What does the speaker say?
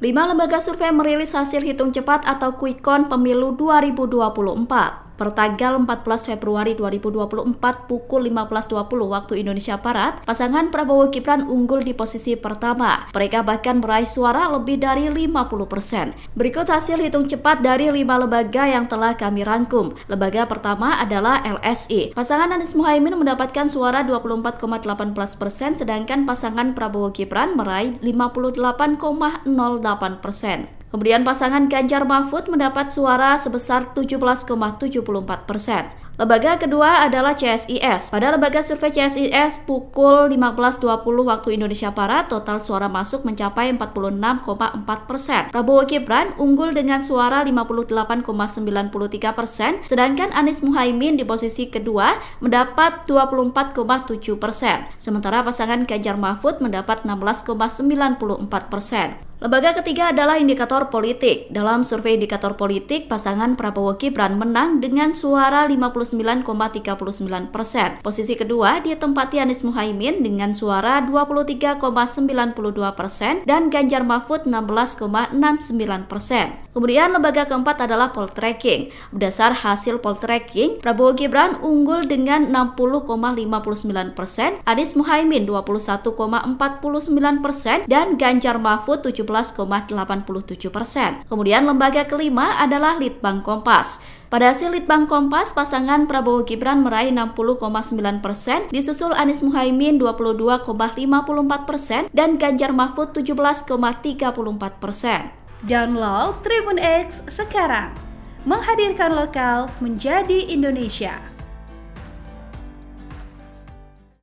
Lima lembaga survei merilis hasil hitung cepat atau Quick Count Pemilu 2024. Pertanggal 14 Februari 2024 pukul 15.20 waktu Indonesia Barat, pasangan Prabowo Gibran unggul di posisi pertama. Mereka bahkan meraih suara lebih dari 50%. persen. Berikut hasil hitung cepat dari lima lembaga yang telah kami rangkum. Lembaga pertama adalah LSI. Pasangan Anies Muhaimin mendapatkan suara 24,18 persen, sedangkan pasangan Prabowo Gibran meraih 58,08 persen. Kemudian pasangan Ganjar Mahfud mendapat suara sebesar 17,74 persen. Lembaga kedua adalah CSIS. Pada lembaga survei CSIS pukul 15.20 waktu Indonesia Barat, total suara masuk mencapai 46,4 persen. Prabowo Gibran unggul dengan suara 58,93 persen, sedangkan Anies Muhaimin di posisi kedua mendapat 24,7 persen. Sementara pasangan Ganjar Mahfud mendapat 16,94 persen. Lembaga ketiga adalah indikator politik. Dalam survei indikator politik, pasangan Prabowo Gibran menang dengan suara 59,39 persen. Posisi kedua ditempati Anies Muhaimin dengan suara 23,92 persen dan Ganjar Mahfud 16,69 persen. Kemudian lembaga keempat adalah poltreking. Berdasar hasil poltreking, Prabowo Gibran unggul dengan 60,59 persen, Anies Muhaimin 21,49 persen, dan Ganjar Mahfud 17 17,87 persen. Kemudian lembaga kelima adalah Litbang Kompas. Pada hasil Litbang Kompas, pasangan Prabowo Gibran meraih 60,9 persen, disusul Anies Muhaimin 22,54 persen, dan Ganjar Mahfud 17,34 persen. Download Tribun X sekarang, menghadirkan lokal menjadi Indonesia.